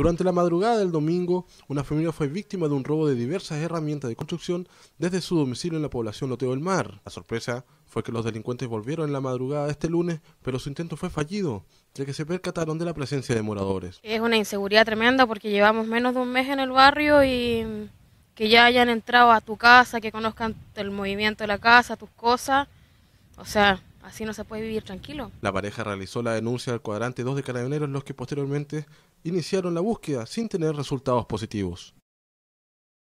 Durante la madrugada del domingo, una familia fue víctima de un robo de diversas herramientas de construcción desde su domicilio en la población Loteo del Mar. La sorpresa fue que los delincuentes volvieron en la madrugada de este lunes, pero su intento fue fallido, ya que se percataron de la presencia de moradores. Es una inseguridad tremenda porque llevamos menos de un mes en el barrio y mm, que ya hayan entrado a tu casa, que conozcan el movimiento de la casa, tus cosas. O sea, Así no se puede vivir tranquilo. La pareja realizó la denuncia al cuadrante 2 de carabineros, los que posteriormente iniciaron la búsqueda sin tener resultados positivos.